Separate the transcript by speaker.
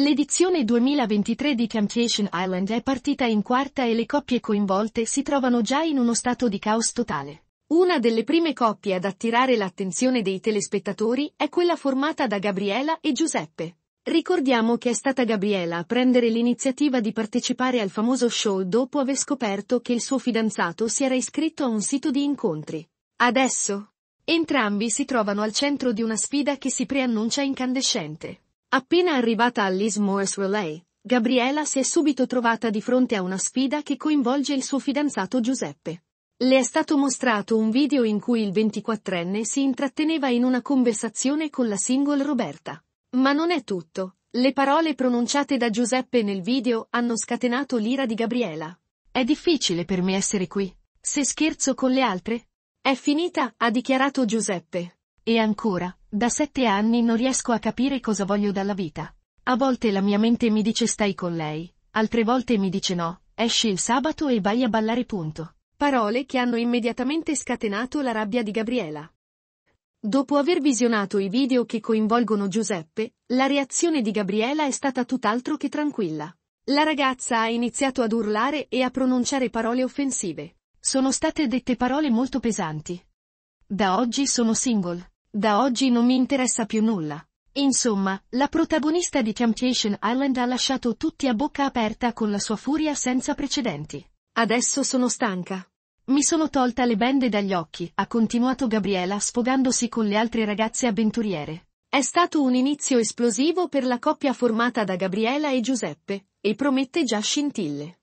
Speaker 1: L'edizione 2023 di Temptation Island è partita in quarta e le coppie coinvolte si trovano già in uno stato di caos totale. Una delle prime coppie ad attirare l'attenzione dei telespettatori è quella formata da Gabriela e Giuseppe. Ricordiamo che è stata Gabriela a prendere l'iniziativa di partecipare al famoso show dopo aver scoperto che il suo fidanzato si era iscritto a un sito di incontri. Adesso, entrambi si trovano al centro di una sfida che si preannuncia incandescente. Appena arrivata a Liz Morris Relay, Gabriella si è subito trovata di fronte a una sfida che coinvolge il suo fidanzato Giuseppe. Le è stato mostrato un video in cui il 24enne si intratteneva in una conversazione con la single Roberta. Ma non è tutto. Le parole pronunciate da Giuseppe nel video hanno scatenato l'ira di Gabriella. È difficile per me essere qui. Se scherzo con le altre? È finita, ha dichiarato Giuseppe. E ancora, da sette anni non riesco a capire cosa voglio dalla vita. A volte la mia mente mi dice stai con lei, altre volte mi dice no, esci il sabato e vai a ballare punto. Parole che hanno immediatamente scatenato la rabbia di Gabriela. Dopo aver visionato i video che coinvolgono Giuseppe, la reazione di Gabriela è stata tutt'altro che tranquilla. La ragazza ha iniziato ad urlare e a pronunciare parole offensive. Sono state dette parole molto pesanti. Da oggi sono single. Da oggi non mi interessa più nulla. Insomma, la protagonista di Temptation Island ha lasciato tutti a bocca aperta con la sua furia senza precedenti. Adesso sono stanca. Mi sono tolta le bende dagli occhi, ha continuato Gabriela sfogandosi con le altre ragazze avventuriere. È stato un inizio esplosivo per la coppia formata da Gabriela e Giuseppe, e promette già scintille.